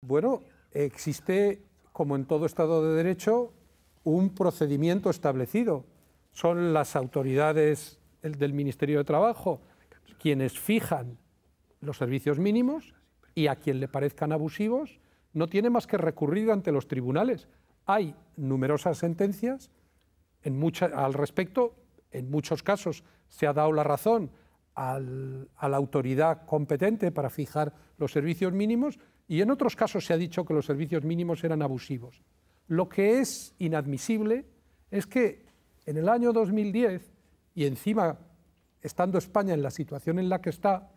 Bueno, existe, como en todo Estado de Derecho, un procedimiento establecido. Son las autoridades del Ministerio de Trabajo quienes fijan los servicios mínimos y a quien le parezcan abusivos no tiene más que recurrir ante los tribunales. Hay numerosas sentencias al respecto, en muchos casos se ha dado la razón a la autoridad competente para fijar los servicios mínimos y en otros casos se ha dicho que los servicios mínimos eran abusivos. Lo que es inadmisible es que en el año 2010, y encima estando España en la situación en la que está,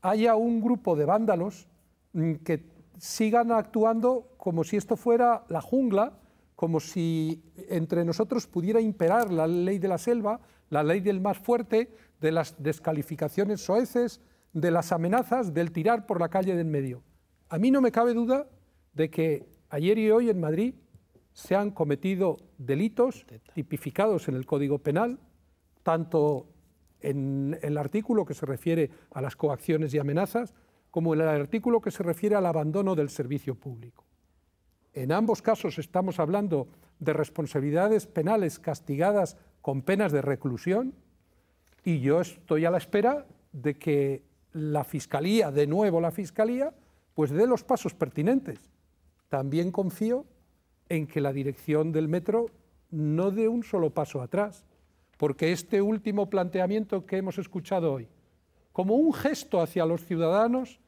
haya un grupo de vándalos mm, que sigan actuando como si esto fuera la jungla como si entre nosotros pudiera imperar la ley de la selva, la ley del más fuerte, de las descalificaciones soeces, de las amenazas, del tirar por la calle del medio. A mí no me cabe duda de que ayer y hoy en Madrid se han cometido delitos tipificados en el Código Penal, tanto en el artículo que se refiere a las coacciones y amenazas, como en el artículo que se refiere al abandono del servicio público. En ambos casos estamos hablando de responsabilidades penales castigadas con penas de reclusión y yo estoy a la espera de que la Fiscalía, de nuevo la Fiscalía, pues dé los pasos pertinentes. También confío en que la dirección del metro no dé un solo paso atrás, porque este último planteamiento que hemos escuchado hoy, como un gesto hacia los ciudadanos,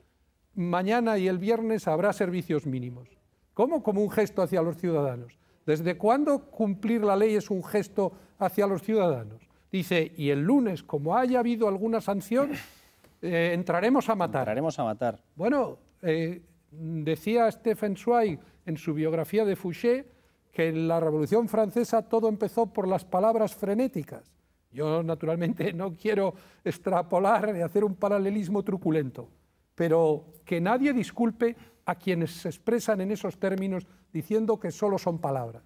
mañana y el viernes habrá servicios mínimos. ¿Cómo? Como un gesto hacia los ciudadanos. ¿Desde cuándo cumplir la ley es un gesto hacia los ciudadanos? Dice, y el lunes, como haya habido alguna sanción, eh, entraremos a matar. a matar. Bueno, eh, decía Stephen Zweig en su biografía de Fouché que en la Revolución Francesa todo empezó por las palabras frenéticas. Yo, naturalmente, no quiero extrapolar y hacer un paralelismo truculento, pero que nadie disculpe a quienes se expresan en esos términos diciendo que solo son palabras.